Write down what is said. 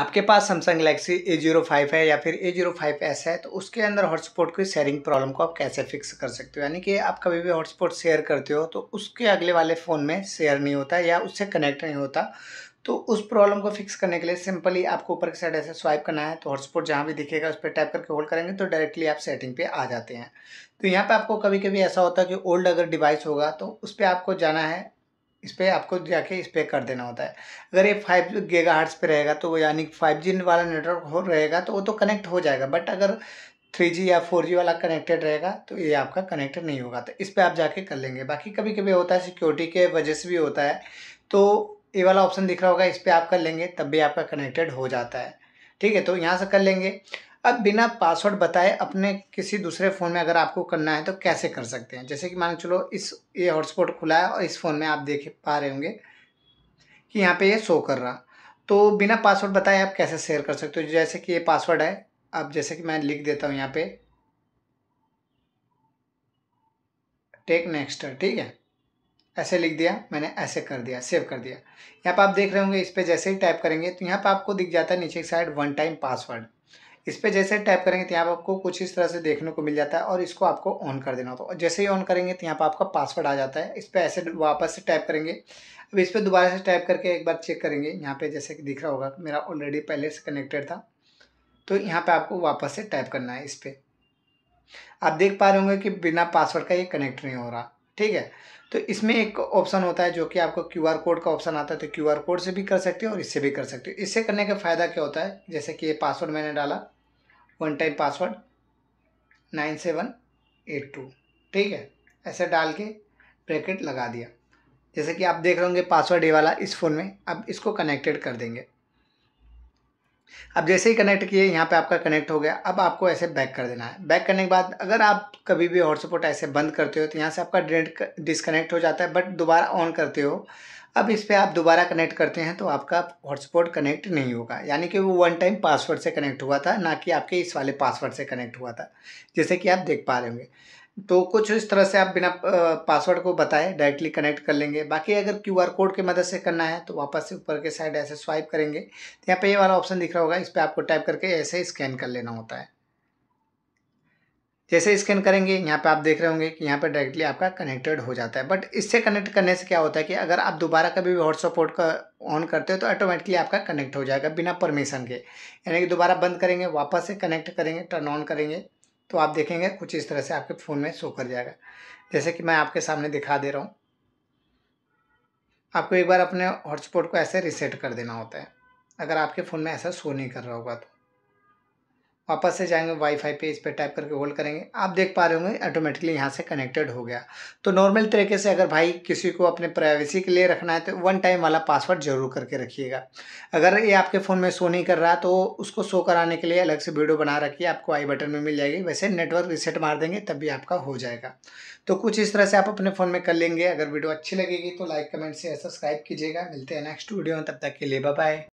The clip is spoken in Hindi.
आपके पास Samsung Galaxy A zero five है या फिर ए जीरो फाइव एस है तो उसके अंदर हॉटस्पॉट की शेयरिंग प्रॉब्लम को आप कैसे फिक्स कर सकते हो यानी कि आप कभी भी हॉटस्पॉट शेयर करते हो तो उसके अगले वाले फ़ोन में शेयर नहीं होता या उससे कनेक्ट नहीं होता तो उस प्रॉब्लम को फिक्स करने के लिए सिंपली आपको ऊपर की साइड ऐसे स्वाइप करना है तो हॉटस्पॉट जहाँ भी दिखेगा उस पर टाइप करके होल्ड करेंगे तो डायरेक्टली आप सेटिंग पे आ जाते हैं तो यहाँ पे आपको कभी कभी ऐसा होता है कि ओल्ड अगर डिवाइस होगा तो उस पर आपको जाना है इस पर आपको जाके इस पर कर देना होता है अगर ये फाइव गेगा हार्ट्स पर रहेगा तो वो यानी फाइव जी वाला नेटवर्क हो रहेगा तो वो तो कनेक्ट हो जाएगा बट अगर थ्री जी या फोर जी वाला कनेक्टेड रहेगा तो ये आपका कनेक्टेड नहीं होगा तो इस पर आप जाके कर लेंगे बाकी कभी कभी होता है सिक्योरिटी के वजह से भी होता है तो ये वाला ऑप्शन दिख रहा होगा इस पर आप कर लेंगे तब भी आपका कनेक्टेड हो जाता है ठीक है तो यहाँ से कर लेंगे अब बिना पासवर्ड बताए अपने किसी दूसरे फ़ोन में अगर आपको करना है तो कैसे कर सकते हैं जैसे कि मान चलो इस ये हॉटस्पॉट खुला है और इस फ़ोन में आप देख पा रहे होंगे कि यहाँ पे ये शो कर रहा तो बिना पासवर्ड बताए आप कैसे शेयर कर सकते हो जैसे कि ये पासवर्ड है अब जैसे कि मैं लिख देता हूँ यहाँ पर टेक नेक्स्ट ठीक है ऐसे लिख दिया मैंने ऐसे कर दिया सेव कर दिया यहाँ पर आप देख रहे होंगे इस पर जैसे ही टाइप करेंगे तो यहाँ पर आपको दिख जाता है नीचे साइड वन टाइम पासवर्ड इस पर जैसे टैप करेंगे तो यहाँ पर आपको कुछ इस तरह से देखने को मिल जाता है और इसको आपको ऑन कर देना होता है जैसे ही ऑन करेंगे तो यहाँ पर आपका पासवर्ड आ जाता है इस पर ऐसे वापस से टैप करेंगे अब इस पर दोबारा से टाइप करके एक बार चेक करेंगे यहाँ पर जैसे कि दिख रहा होगा मेरा ऑलरेडी पहले से कनेक्टेड था तो यहाँ पर आपको वापस से टाइप करना है इस पर आप देख पा रहे होंगे कि बिना पासवर्ड का ये कनेक्ट नहीं हो रहा ठीक है तो इसमें एक ऑप्शन होता है जो कि आपको क्यू आर कोड का ऑप्शन आता है तो क्यू आर कोड से भी कर सकते हो और इससे भी कर सकते हो इससे करने का फ़ायदा क्या होता है जैसे कि ये पासवर्ड मैंने डाला one time password nine seven eight two ठीक है ऐसे डाल के ब्रैकेट लगा दिया जैसे कि आप देख रहे होंगे पासवर्ड ये वाला इस फ़ोन में अब इसको कनेक्टेड कर देंगे अब जैसे ही कनेक्ट किए यहाँ पे आपका कनेक्ट हो गया अब आपको ऐसे बैक कर देना है बैक करने के बाद अगर आप कभी भी हॉटस्पॉट ऐसे बंद करते हो तो यहाँ से आपका डेट डिसकनेक्ट हो जाता है बट दोबारा ऑन करते हो अब इस पर आप दोबारा कनेक्ट करते हैं तो आपका हॉटस्पॉट कनेक्ट नहीं होगा यानी कि वो वन टाइम पासवर्ड से कनेक्ट हुआ था ना कि आपके इस वाले पासवर्ड से कनेक्ट हुआ था जैसे कि आप देख पा रहे होंगे तो कुछ इस तरह से आप बिना पासवर्ड को बताए डायरेक्टली कनेक्ट कर लेंगे बाकी अगर क्यू आर कोड की मदद से करना है तो वापस से ऊपर के साइड ऐसे स्वाइप करेंगे तो यहाँ पे ये वाला ऑप्शन दिख रहा होगा इस पर आपको टाइप करके ऐसे स्कैन कर लेना होता है जैसे स्कैन करेंगे यहाँ पे आप देख रहे होंगे कि यहाँ पे डायरेक्टली आपका कनेक्टेड हो जाता है बट इससे कनेक्ट करने से क्या होता है कि अगर आप दोबारा कभी भी व्हाट्सअप पोर्ट का ऑन करते हो तो ऑटोमेटिकली आपका कनेक्ट हो जाएगा बिना परमिशन के यानी कि दोबारा बंद करेंगे वापस से कनेक्ट करेंगे टर्न ऑन करेंगे तो आप देखेंगे कुछ इस तरह से आपके फ़ोन में शो कर जाएगा जैसे कि मैं आपके सामने दिखा दे रहा हूँ आपको एक बार अपने हॉटस्पॉट को ऐसे रिसेट कर देना होता है अगर आपके फ़ोन में ऐसा शो नहीं कर रहा होगा तो वापस से जाएंगे वाईफाई पे इस पर टाइप करके होल्ड करेंगे आप देख पा रहे होंगे ऑटोमेटिकली यहाँ से कनेक्टेड हो गया तो नॉर्मल तरीके से अगर भाई किसी को अपने प्राइवेसी के लिए रखना है तो वन टाइम वाला पासवर्ड जरूर करके रखिएगा अगर ये आपके फ़ोन में शो नहीं कर रहा तो उसको शो कराने के लिए अलग से वीडियो बना रखिए आपको आई बटन में मिल जाएगी वैसे नेटवर्क रिसेट मार देंगे तब भी आपका हो जाएगा तो कुछ इस तरह से आप अपने फ़ोन में कर लेंगे अगर वीडियो अच्छी लगेगी तो लाइक कमेंट से सब्सक्राइब कीजिएगा मिलते हैं नेक्स्ट वीडियो में तब तक के लिए बाय